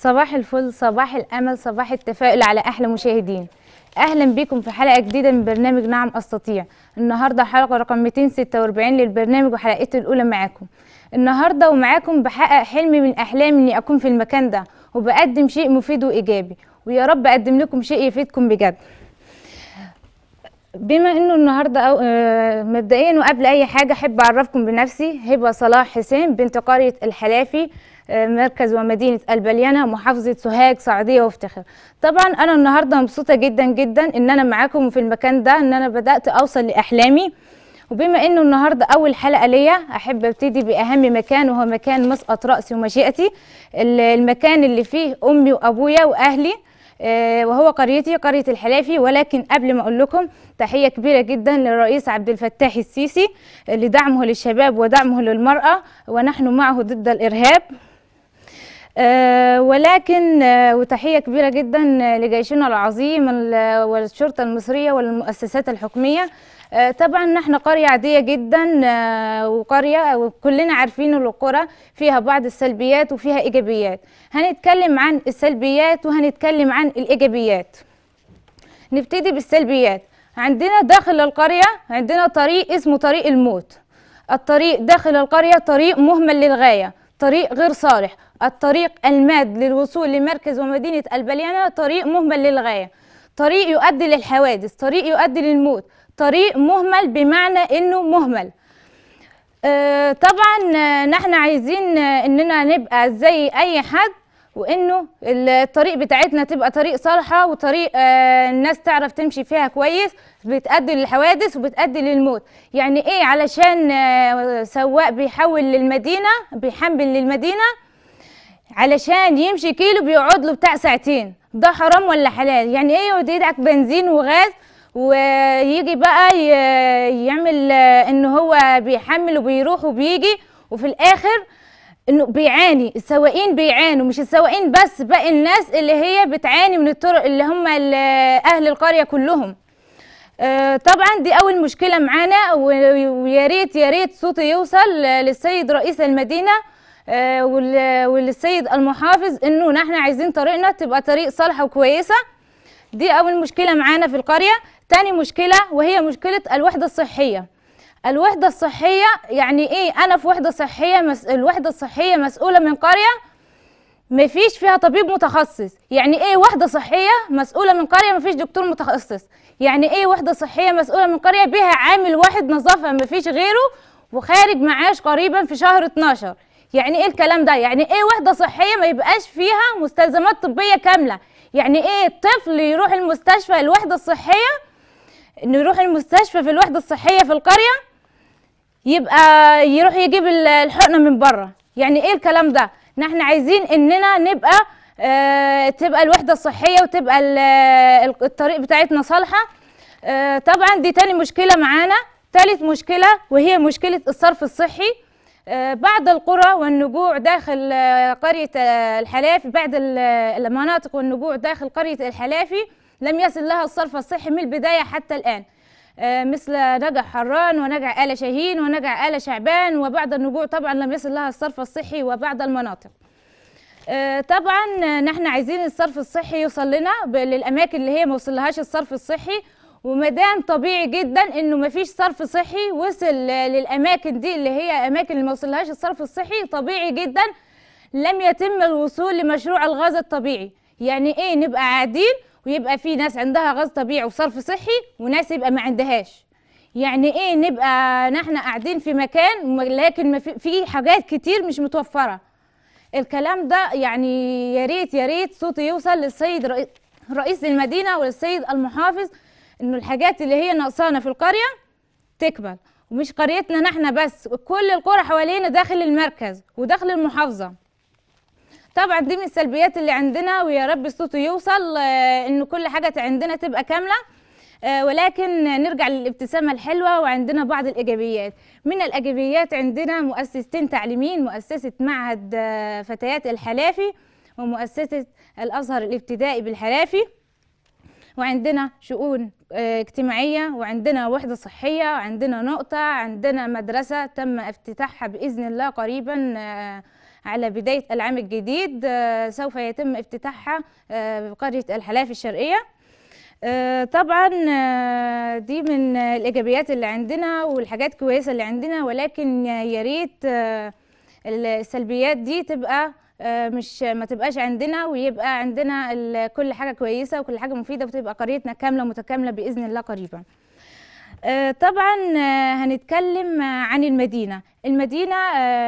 صباح الفل صباح الامل صباح التفاؤل على احلى مشاهدين اهلا بكم في حلقه جديده من برنامج نعم استطيع النهارده حلقه رقم 246 للبرنامج وحلقته الاولى معاكم النهارده ومعاكم بحقق حلمي من احلامي اني اكون في المكان ده وبقدم شيء مفيد وايجابي ويا رب اقدم لكم شيء يفيدكم بجد بما انه النهارده أو آه، مبدئيا وقبل اي حاجه احب اعرفكم بنفسي هبه صلاح حسين بنت قريه الحلافي مركز ومدينه البليانه محافظه سوهاج صعيدية وافتخر طبعا انا النهارده مبسوطه جدا جدا ان انا معاكم في المكان ده ان انا بدات اوصل لاحلامي وبما انه النهارده اول حلقه ليا احب ابتدي باهم مكان وهو مكان مسقط راسي ومشيئتي المكان اللي فيه امي وابويا واهلي آه، وهو قريتي قرية الحلافي ولكن قبل ما أقول لكم تحية كبيرة جدا للرئيس عبد الفتاح السيسي لدعمه للشباب ودعمه للمرأة ونحن معه ضد الإرهاب آه، ولكن آه، وتحية كبيرة جدا لجيشنا العظيم والشرطة المصرية والمؤسسات الحكمية آه، طبعا نحن قرية عادية جدا وقرية وكلنا عارفين القرى فيها بعض السلبيات وفيها إيجابيات هنتكلم عن السلبيات وهنتكلم عن الإيجابيات نبتدي بالسلبيات عندنا داخل القرية عندنا طريق اسمه طريق الموت الطريق داخل القرية طريق مهمل للغاية طريق غير صالح الطريق الماد للوصول لمركز ومدينة البليانة طريق مهمل للغاية طريق يؤدي للحوادث طريق يؤدي للموت طريق مهمل بمعنى انه مهمل آه طبعا آه، نحن عايزين آه، اننا نبقى زي اي حد وانه الطريق بتاعتنا تبقى طريق صالحه وطريق آه، الناس تعرف تمشي فيها كويس بتؤدي للحوادث وبتؤدي للموت يعني ايه علشان سواق بيحول للمدينه بيحمل للمدينه علشان يمشي كيلو بيقعد له بتاع ساعتين ده حرام ولا حلال يعني ايه يقعد يدعك بنزين وغاز ويجي بقى يعمل ان هو بيحمل وبيروح وبيجي وفي الاخر انه بيعاني السواقين بيعانوا مش السواقين بس باقي الناس اللي هي بتعاني من الطرق اللي هم اهل القريه كلهم آه، طبعا دي اول مشكله معانا ويا ريت يا ريت صوتي يوصل للسيد رئيس المدينه آه، والسيد المحافظ انه نحن عايزين طريقنا تبقى طريق صالحه وكويسه دي اول مشكله معانا في القريه تاني مشكله وهي مشكله الوحده الصحيه الوحده الصحيه يعني ايه انا في وحده صحيه مس... الوحده الصحيه مسؤوله من قريه مفيش فيها طبيب متخصص يعني ايه وحده صحيه مسؤوله من قريه مفيش دكتور متخصص يعني ايه وحده صحيه مسؤوله من قريه بها عامل واحد نظافه مفيش غيره وخارج معاش قريبا في شهر 12 يعني ايه الكلام ده يعني ايه وحده صحيه ما يبقاش فيها مستلزمات طبيه كامله يعني ايه الطفل يروح المستشفى الوحده الصحيه انه يروح المستشفى في الوحده الصحيه في القريه يبقى يروح يجيب الحقنه من بره يعني ايه الكلام ده احنا عايزين اننا نبقى اه تبقى الوحده الصحيه وتبقى الطريق بتاعتنا صالحه اه طبعا دي تاني مشكله معانا تالت مشكله وهي مشكله الصرف الصحي آه، بعض القرى والنبوع داخل آه، قرية الحلافي بعض المناطق والنبوع داخل قرية الحلافي لم يصل لها الصرف الصحي من البداية حتى الآن آه، مثل نجع حران ونجع آل شاهين ونجع آل شعبان وبعض النبوع طبعا لم يصل لها الصرف الصحي وبعض المناطق طبعا نحن عايزين الصرف الصحي يوصل لنا للاماكن اللي هي ما وصلهاش الصرف الصحي ومدام طبيعي جدا انه مفيش صرف صحي وصل للاماكن دي اللي هي اماكن اللي ما وصلهاش الصرف الصحي طبيعي جدا لم يتم الوصول لمشروع الغاز الطبيعي يعني ايه نبقى قاعدين ويبقى في ناس عندها غاز طبيعي وصرف صحي وناس يبقى ما عندهاش يعني ايه نبقى نحن قاعدين في مكان لكن في حاجات كتير مش متوفره الكلام ده يعني يا ريت يا ريت صوتي يوصل للسيد رئيس المدينه وللسيد المحافظ انه الحاجات اللي هي ناقصانا في القريه تكمل ومش قريتنا نحن بس كل القرى حوالينا داخل المركز وداخل المحافظه طبعا دي من السلبيات اللي عندنا ويا رب الصوت يوصل آه، ان كل حاجه عندنا تبقى كامله آه، ولكن نرجع للابتسامة الحلوة وعندنا بعض الإيجابيات من الإيجابيات عندنا مؤسستين تعليميين مؤسسة معهد آه، فتيات الحلافي ومؤسسة الأزهر الابتدائي بالحلافي وعندنا شؤون آه، اجتماعية وعندنا وحدة صحية عندنا نقطة عندنا مدرسة تم افتتاحها بإذن الله قريبا آه، على بداية العام الجديد آه، سوف يتم افتتاحها بقرية الحلاف الشرقية طبعا دي من الإيجابيات اللي عندنا والحاجات الكويسة اللي عندنا ولكن يا ريت السلبيات دي تبقى آه، مش ما تبقاش عندنا ويبقى عندنا كل حاجه كويسه وكل حاجه مفيده وتبقى قريتنا كامله متكامله باذن الله قريبا آه، طبعا آه، هنتكلم عن المدينه المدينه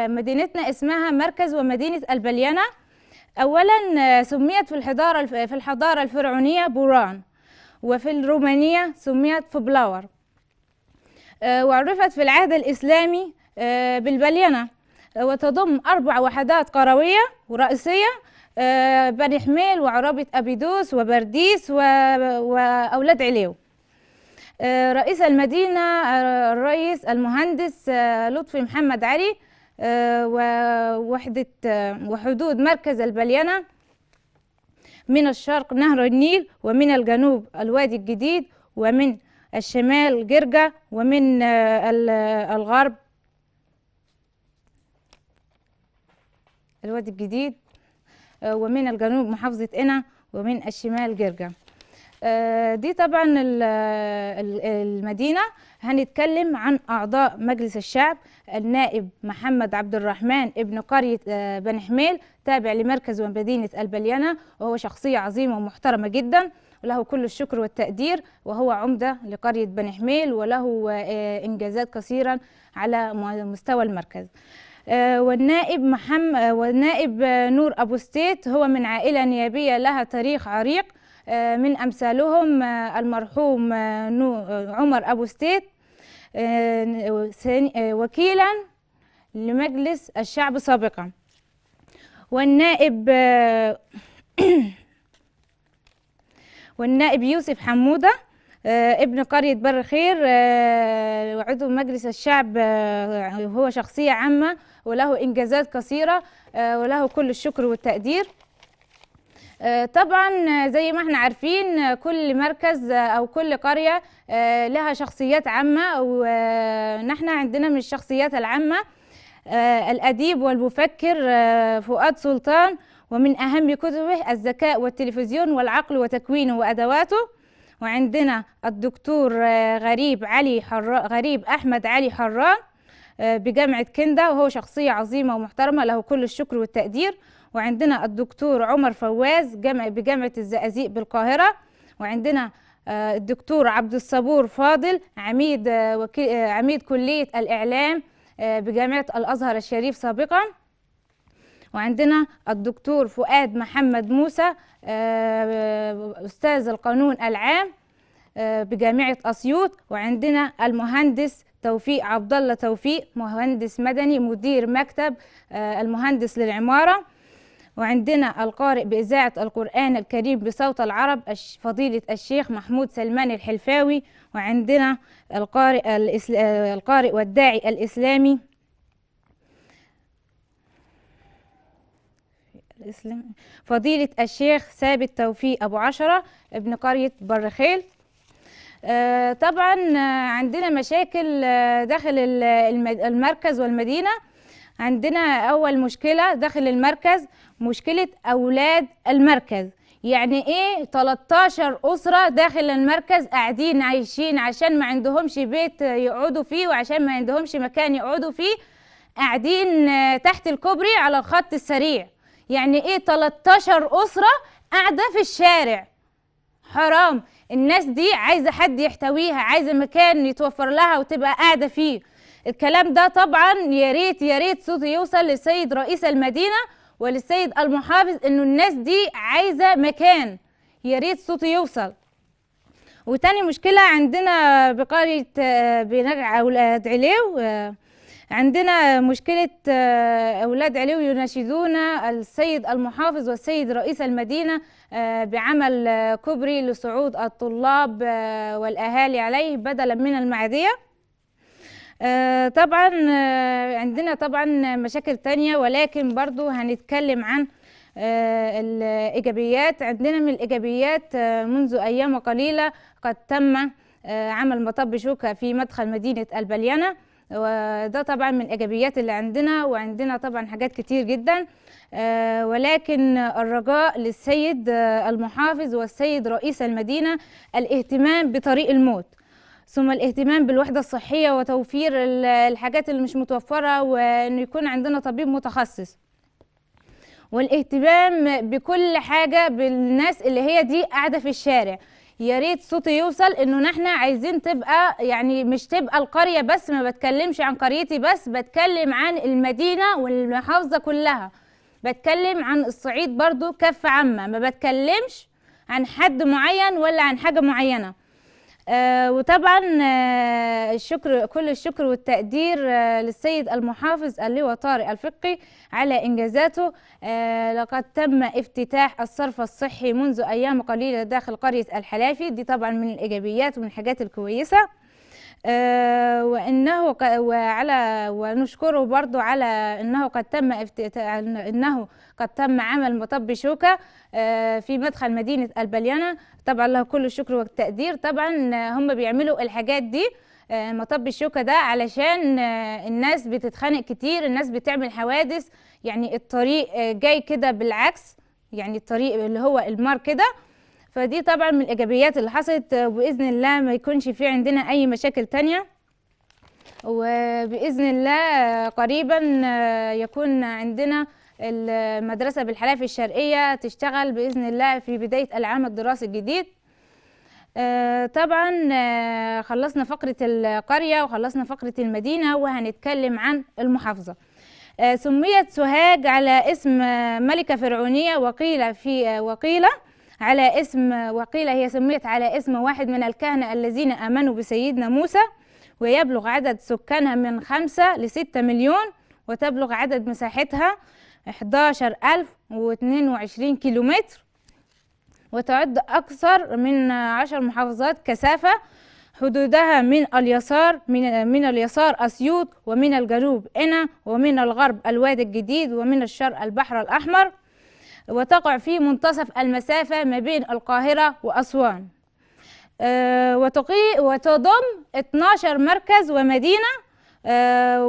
مدينتنا اسمها مركز ومدينه البليانه اولا سميت في الحضاره في الحضاره الفرعونيه بوران وفي الرومانيه سميت فبلاور وعرفت في العهد الاسلامي بالبليانه آه، وتضم أربع وحدات قروية ورئيسية آه، بني حميل وعرابة أبيدوس وبرديس وأولاد عليو آه، رئيس المدينة الرئيس المهندس لطفي محمد علي ووحدة وحدود مركز البليانة من الشرق نهر النيل ومن الجنوب الوادي الجديد ومن الشمال جرجا ومن الغرب الواد الجديد آه، ومن الجنوب محافظة قنا ومن الشمال جرجا آه، دي طبعا آه، المدينة هنتكلم عن أعضاء مجلس الشعب النائب محمد عبد الرحمن ابن قرية بني حميل تابع لمركز ومدينة البليانة وهو شخصية عظيمة ومحترمة جدا وله كل الشكر والتقدير وهو عمدة لقرية بني حميل وله إنجازات كثيرا على مستوى المركز آه، والنائب محمد آه، والنائب آه، نور أبو ستيت هو من عائلة نيابية لها تاريخ عريق من أمثالهم المرحوم عمر أبو ستيت وكيلا لمجلس الشعب سابقا والنائب والنائب يوسف حموده آه، ابن قرية بر خير آه، وعضو مجلس الشعب آه، هو شخصية عامة وله إنجازات كثيرة وله كل الشكر والتقدير طبعا زي ما احنا عارفين كل مركز او كل قريه لها شخصيات عامه ونحن عندنا من الشخصيات العامه الاديب والمفكر فؤاد سلطان ومن اهم كتبه الذكاء والتلفزيون والعقل وتكوينه وادواته وعندنا الدكتور آه، غريب علي حرا غريب أحمد علي حران آه، بجامعة كندا وهو شخصية عظيمة ومحترمة له كل الشكر والتقدير وعندنا الدكتور عمر فواز بجامعة الزقازيق بالقاهرة وعندنا آه، الدكتور عبد الصبور فاضل عميد عميد كلية الإعلام بجامعة الأزهر الشريف سابقا وعندنا الدكتور فؤاد محمد موسى آه، أستاذ القانون العام آه، بجامعة أسيوط وعندنا المهندس توفيق عبد الله توفيق مهندس مدني مدير مكتب آه، المهندس للعمارة وعندنا القارئ بإذاعة القرآن الكريم بصوت العرب فضيلة الشيخ محمود سلمان الحلفاوي وعندنا القارئ, القارئ والداعي الإسلامي الإسلام فضيلة الشيخ ثابت توفيق أبو عشرة ابن قرية برخيل آه، طبعا آه، عندنا مشاكل آه، داخل المركز والمدينة عندنا أول مشكلة داخل المركز مشكلة أولاد المركز يعني ايه 13 اسره داخل المركز قاعدين عايشين عشان ما عندهمش بيت يقعدوا فيه وعشان ما عندهمش مكان يقعدوا فيه قاعدين تحت الكوبري على الخط السريع يعني ايه 13 اسره قاعده في الشارع حرام الناس دي عايزه حد يحتويها عايزه مكان يتوفر لها وتبقى قاعده فيه الكلام ده طبعا يا ريت يا ريت صوته يوصل للسيد رئيس المدينه وللسيد المحافظ انه الناس دي عايزه مكان يا ريت صوته يوصل وتاني مشكله عندنا بقريه آه، بنجع اولاد عليو آه، عندنا مشكلة آه، أولاد عليو يناشدون السيد المحافظ والسيد رئيس المدينة آه، بعمل آه، كوبري لصعود الطلاب والأهالي عليه بدلا من المعدية طبعا عندنا طبعا مشاكل تانية ولكن برضو هنتكلم عن الإيجابيات عندنا من الإيجابيات منذ أيام قليلة قد تم عمل مطب شوكة في مدخل مدينة البليانة وده طبعا من الايجابيات اللي عندنا وعندنا طبعا حاجات كتير جدا آه، ولكن الرجاء للسيد آه، المحافظ والسيد رئيس المدينه الاهتمام بطريق الموت ثم الاهتمام بالوحدة الصحية وتوفير الحاجات اللي مش متوفرة وأن يكون عندنا طبيب متخصص والاهتمام بكل حاجة بالناس اللي هي دي قاعدة في الشارع يا ريت صوتي يوصل انه نحن عايزين تبقى يعني مش تبقى القريه بس ما بتكلمش عن قريتي بس بتكلم عن المدينه والمحافظه كلها بتكلم عن الصعيد برضو كفه عامه ما بتكلمش عن حد معين ولا عن حاجه معينه آه، وطبعا آه، الشكر كل الشكر والتقدير آه، للسيد المحافظ اللواء طارق الفقي على انجازاته لقد تم افتتاح الصرف الصحي منذ ايام قليله داخل قريه الحلافي دي طبعا من الايجابيات ومن الحاجات الكويسه آه، وانه وعلى ونشكره برضو على انه قد تم انه قد تم عمل مطب شوكه آه، في مدخل مدينه البليانه طبعا له كل الشكر والتقدير طبعا هم بيعملوا الحاجات دي آه، مطب الشوكة ده علشان الناس بتتخانق كتير الناس بتعمل حوادث يعني الطريق جاي كده بالعكس يعني الطريق اللي هو المار كده فدي طبعا من الايجابيات اللي حصلت آه، باذن الله ما يكونش في عندنا اي مشاكل تانية وباذن الله آه، قريبا آه، يكون عندنا المدرسه بالحلافه الشرقيه تشتغل باذن الله في بدايه العام الدراسي الجديد طبعا خلصنا فقره القريه وخلصنا فقره المدينه وهنتكلم عن المحافظه سميت سوهاج على اسم ملكه فرعونيه وقيل في وقيله على اسم وقيل هي سميت على اسم واحد من الكهنة الذين آمنوا بسيدنا موسى ويبلغ عدد سكانها من خمسة لستة مليون وتبلغ عدد مساحتها 11022 كيلومتر وتعد أكثر من عشر محافظات كثافة حدودها من اليسار من, من اليسار أسيوط ومن الجنوب إنا ومن الغرب الوادي الجديد ومن الشرق البحر الأحمر وتقع في منتصف المسافة ما بين القاهرة وأسوان آه، وتضم 12 مركز ومدينة آه،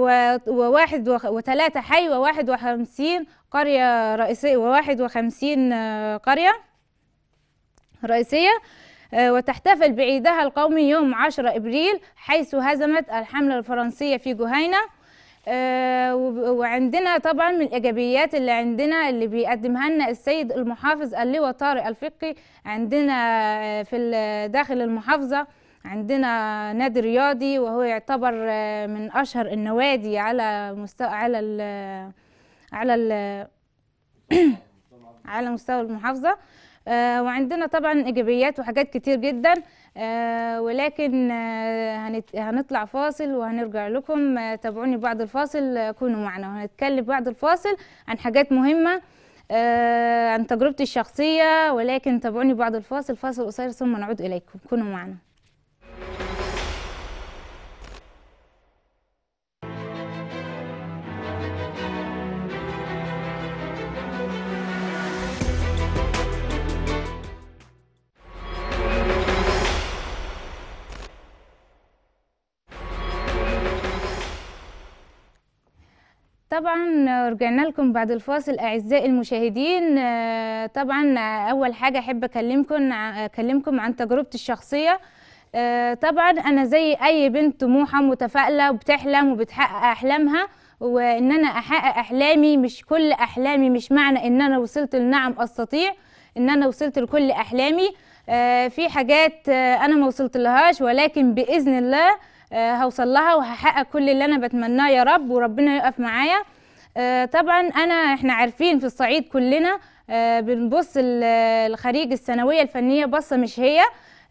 وواحد وثلاثة حي وواحد وخمسين قرية رئيسية وواحد وخمسين آه، قرية رئيسية وتحتفل بعيدها القومي يوم 10 إبريل حيث هزمت الحملة الفرنسية في جهينة آه، وعندنا طبعا من الايجابيات اللي عندنا اللي بيقدمها لنا السيد المحافظ اللواء طارق الفقي عندنا آه، في داخل المحافظه عندنا نادي رياضي وهو يعتبر آه، من اشهر النوادي على مستوى على الـ على الـ على مستوى المحافظه وعندنا طبعا ايجابيات وحاجات كتير جدا آه، ولكن آه، هنطلع فاصل وهنرجع لكم آه، تابعوني بعد الفاصل كونوا معنا وهنتكلم بعد الفاصل عن حاجات مهمة عن تجربتي الشخصية ولكن تابعوني بعد الفاصل فاصل قصير ثم نعود إليكم كونوا معنا طبعا رجعنا لكم بعد الفاصل اعزائي المشاهدين آه، طبعا اول حاجه احب اكلمكم اكلمكم عن تجربتي الشخصيه آه، طبعا انا زي اي بنت طموحه متفائله وبتحلم وبتحقق احلامها وان انا احقق احلامي مش كل احلامي مش معنى ان انا وصلت لنعم استطيع ان انا وصلت لكل احلامي آه، في حاجات انا ما وصلت لهاش ولكن باذن الله آه، هوصل لها وهحقق كل اللي انا بتمناه يا رب وربنا يقف معايا آه، طبعا انا احنا عارفين في الصعيد كلنا آه، بنبص الخريج الثانويه الفنيه بصه مش هي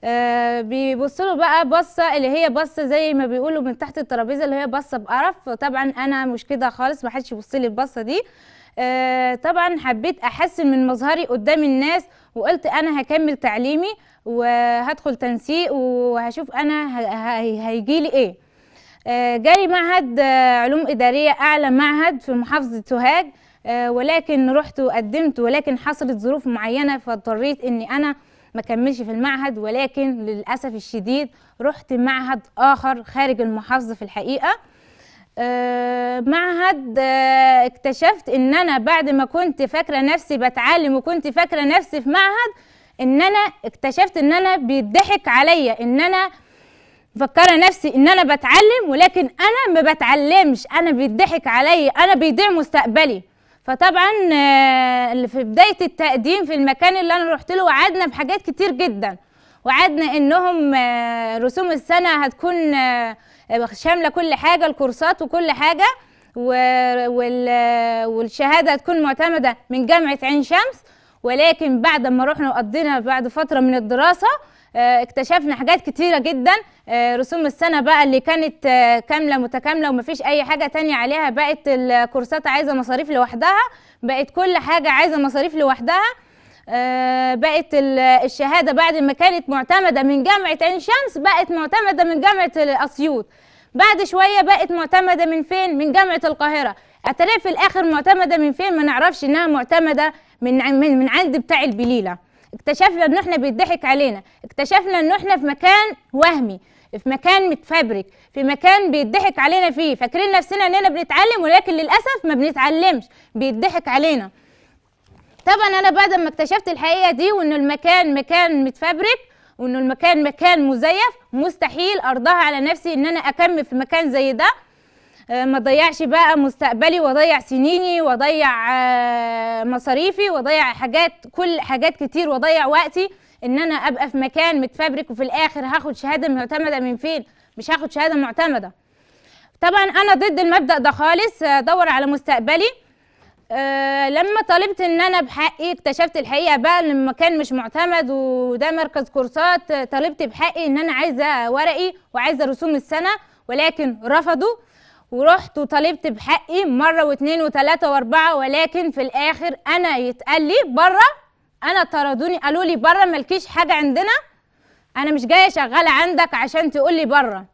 آه بيبص له بقى بصه اللي هي بصه زي ما بيقولوا من تحت الترابيزه اللي هي بصه بقرف طبعا انا مش كده خالص ما حدش يبص لي البصه دي آه، طبعا حبيت احسن من مظهري قدام الناس وقلت انا هكمل تعليمي وهدخل تنسيق وهشوف انا هيجيلي ايه آه، جالي معهد آه، علوم اداريه اعلى معهد في محافظه سوهاج ولكن رحت وقدمت ولكن حصلت ظروف معينه فاضطريت اني انا ما كملش في المعهد ولكن للاسف الشديد رحت معهد اخر خارج المحافظه في الحقيقه آه، معهد آه، اكتشفت ان انا بعد ما كنت فاكره نفسي بتعلم وكنت فاكره نفسي في معهد ان انا اكتشفت ان انا بيضحك عليا ان انا مفكره نفسي ان انا بتعلم ولكن انا ما بتعلمش انا بيضحك عليا انا بيضيع مستقبلي فطبعا آه، في بدايه التقديم في المكان اللي انا روحت له وعدنا بحاجات كتير جدا وعدنا انهم رسوم السنه هتكون شامله كل حاجه الكورسات وكل حاجه والشهاده هتكون معتمده من جامعه عين شمس ولكن بعد ما رحنا وقضينا بعد فتره من الدراسه آه، اكتشفنا حاجات كتيره جدا آه، رسوم السنه بقى اللي كانت آه، كامله متكامله ومفيش اي حاجه تانية عليها بقت الكورسات عايزه مصاريف لوحدها بقت كل حاجه عايزه مصاريف لوحدها آه، بقت الشهاده بعد ما كانت معتمده من جامعه عين شمس بقت معتمده من جامعه اسيوط بعد شويه بقت معتمده من فين من جامعه القاهره أتلاقي في الاخر معتمده من فين ما نعرفش انها معتمده من من, من عند بتاع البليله اكتشفنا ان احنا بيضحك علينا اكتشفنا ان احنا في مكان وهمي في مكان متفبرك في مكان بيضحك علينا فيه فاكرين نفسنا اننا بنتعلم ولكن للاسف ما بنتعلمش بيضحك علينا طبعا انا بعد ما اكتشفت الحقيقه دي وان المكان مكان متفبرك وان المكان مكان مزيف مستحيل ارضاها على نفسي ان انا اكمل في مكان زي ده آه، ما ضيعش بقى مستقبلي واضيع سنيني واضيع آه، مصاريفي واضيع حاجات كل حاجات كتير واضيع وقتي ان انا ابقى في مكان متفبرك وفي الاخر هاخد شهاده معتمده من فين مش هاخد شهاده معتمده طبعا انا ضد المبدا ده خالص آه، ادور على مستقبلي أه لما طالبت ان انا بحقي اكتشفت الحقيقه بقى ان المكان مش معتمد وده مركز كورسات طالبت بحقي ان انا عايزه ورقي وعايزه رسوم السنه ولكن رفضوا ورحت وطالبت بحقي مره واثنين وثلاثه واربعه ولكن في الاخر انا يتقال لي بره انا طردوني قالوا لي بره مالكيش حاجه عندنا انا مش جايه شغاله عندك عشان تقول لي بره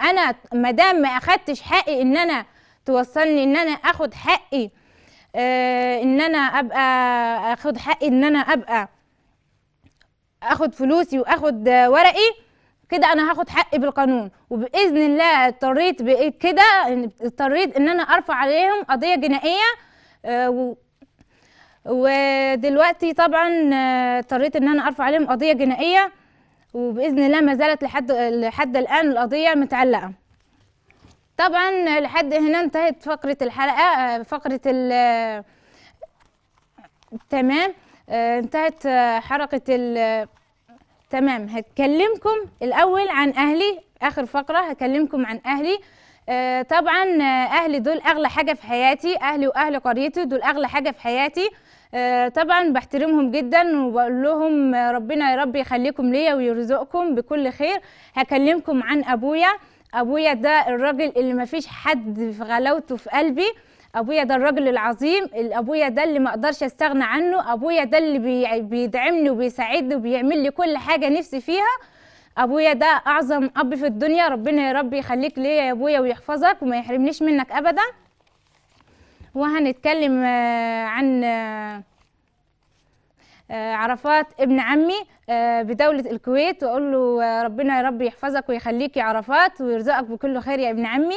انا ما دام ما اخدتش حقي ان انا توصلني ان انا اخد حقي آه، ان انا ابقى اخد حقي ان انا ابقى اخد فلوسي واخد ورقي كده انا هاخد حقي بالقانون وباذن الله اضطريت كده اضطريت ان انا ارفع عليهم قضيه جنائيه آه، ودلوقتي طبعا آه، اضطريت ان انا ارفع عليهم قضيه جنائيه وباذن الله ما زالت لحد لحد الان القضيه متعلقه طبعا لحد هنا انتهت فقرة الحلقة آه، فقرة ال آه، تمام آه، انتهت حركة ال تمام هتكلمكم الأول عن أهلي آخر فقرة هكلمكم عن أهلي طبعا أهلي دول أغلى حاجة في حياتي أهلي وأهل قريتي دول أغلى حاجة في حياتي طبعا بحترمهم جدا وبقول لهم ربنا يا رب يخليكم ليا ويرزقكم بكل خير هكلمكم عن أبويا ابويا ده الراجل اللي ما فيش حد في غلاوته في قلبي ابويا ده الراجل العظيم ابويا ده اللي ما اقدرش استغنى عنه ابويا ده اللي بيدعمني وبيساعدني وبيعمل لي كل حاجه نفسي فيها ابويا ده اعظم اب في الدنيا ربنا يا رب يخليك ليا يا ابويا ويحفظك وما يحرمنيش منك ابدا وهنتكلم آه، عن آه، آه، عرفات ابن عمي آه، بدولة الكويت وأقول له آه، ربنا يا رب يحفظك ويخليك يا عرفات ويرزقك بكل خير يا ابن عمي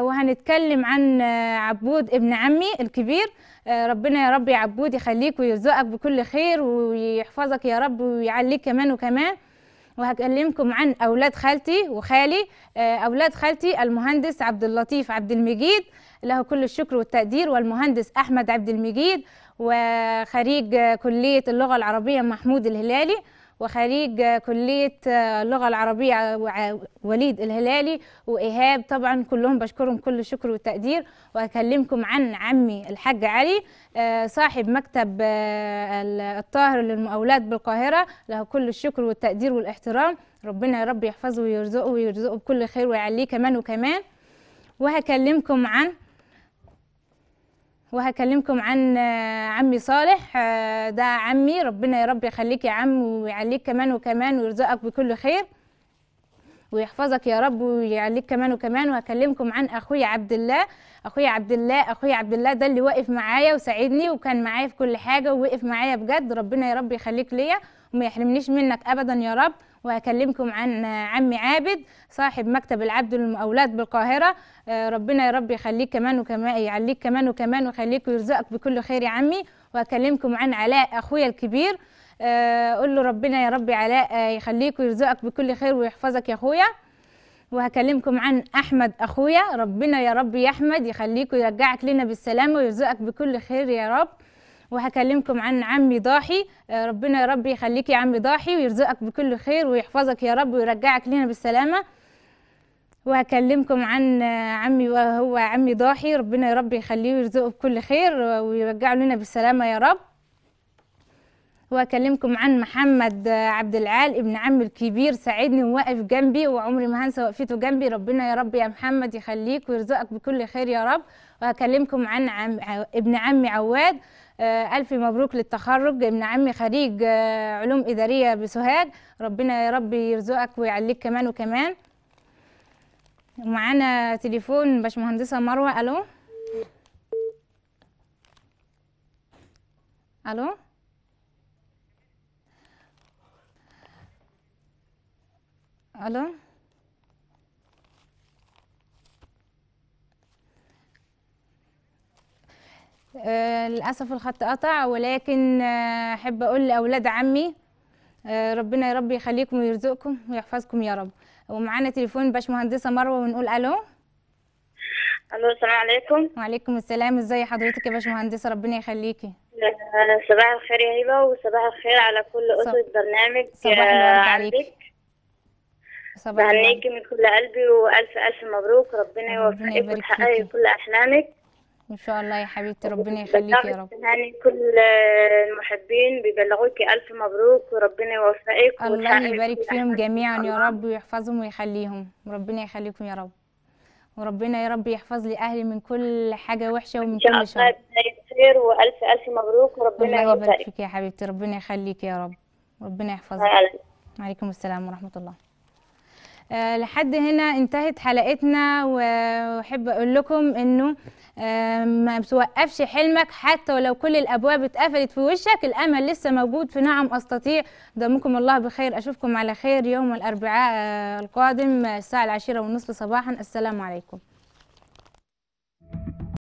وهنتكلم عن عبود ابن عمي الكبير ربنا يا رب يا عبود يخليك ويرزقك بكل خير ويحفظك يا رب ويعليك كمان وكمان وهكلمكم عن أولاد خالتي وخالي أولاد خالتي المهندس عبد اللطيف عبد المجيد له كل الشكر والتقدير والمهندس أحمد عبد المجيد وخريج كلية اللغة العربية محمود الهلالي وخريج كلية اللغة العربية وليد الهلالي وإيهاب طبعا كلهم بشكرهم كل الشكر والتقدير وأكلمكم عن عمي الحاج علي آه، صاحب مكتب آه، الطاهر للمقاولات بالقاهرة له كل الشكر والتقدير والاحترام ربنا يا رب يحفظه ويرزقه ويرزقه بكل خير ويعليه كمان وكمان وهكلمكم عن وهكلمكم عن آه، عمي صالح آه، ده عمي ربنا يا رب يخليك يا عم ويعليك كمان وكمان ويرزقك بكل خير ويحفظك يا رب ويعليك كمان وكمان وهكلمكم عن اخويا عبد الله اخويا عبد الله اخويا عبد الله ده اللي واقف معايا وساعدني وكان معايا في كل حاجه ووقف معايا بجد ربنا يا رب يخليك ليا وما يحرمنيش منك ابدا يا رب وهكلمكم عن عمي عابد صاحب مكتب العبد للمقاولات بالقاهرة آه، ربنا يا رب يخليك كمان وكمان يعليك كمان وكمان ويخليك ويرزقك بكل خير يا عمي وهكلمكم عن علاء أخويا الكبير آه، قول له ربنا يا رب علاء آه، يخليك ويرزقك بكل خير ويحفظك يا أخويا وهكلمكم عن احمد اخويا ربنا يا رب يا احمد يخليك ويرجعك لنا بالسلامه ويرزقك بكل خير يا رب وهكلمكم عن عمي ضاحي آه، ربنا يا رب يخليك يا عمي ضاحي ويرزقك بكل خير ويحفظك يا رب ويرجعك لنا بالسلامه وهكلمكم عن عمي وهو عمي ضاحي ربنا يا رب يخليه ويرزقه بكل خير ويرجعه لنا بالسلامه يا رب وهكلمكم عن محمد عبد العال ابن عمي الكبير ساعدني وواقف جنبي وعمري ما هنسى وقفته جنبي ربنا يا رب يا محمد يخليك ويرزقك بكل خير يا رب وهكلمكم عن عم ابن عمي عواد آه، ألف مبروك للتخرج ابن عمي خريج آه، علوم إدارية بسوهاج ربنا يا رب يرزقك ويعليك كمان وكمان معانا تليفون باشمهندسة مروة ألو ألو ألو آه، للاسف الخط قطع ولكن آه، احب اقول لاولاد عمي آه، ربنا يا رب يخليكم ويرزقكم ويحفظكم يا رب ومعانا تليفون باشمهندسه مروه ونقول الو الو السلام عليكم وعليكم السلام ازي حضرتك يا باشمهندسه ربنا يخليكي صباح الخير يا هبه وصباح الخير على كل اسره البرنامج صباح الورد عليك صباح بهنيكي من كل قلبي والف الف مبروك ربنا يوفقك ويحقق كل احلامك ان شاء الله يا حبيبتي ربنا يخليك يا رب هاني يعني كل المحبين بيبلغوك الف مبروك وربنا يوفقك الله يبارك فيهم جميعا الله. يا رب ويحفظهم ويخليهم ربنا يخليكم يا رب وربنا يا رب يحفظ لي اهلي من كل حاجه وحشه ومن كل شر ان شاء الله خير والف الف مبروك وربنا يوفقك الله يبارك فيك يا حبيبتي ربنا يخليك يا رب ربنا يحفظك عليكم السلام ورحمه الله آه، لحد هنا انتهت حلقتنا واحب اقول لكم انه آه، ما توقفش حلمك حتى ولو كل الابواب اتقفلت في وشك الامل لسه موجود في نعم استطيع دمكم الله بخير اشوفكم على خير يوم الاربعاء آه، القادم الساعه العاشره والنصف صباحا السلام عليكم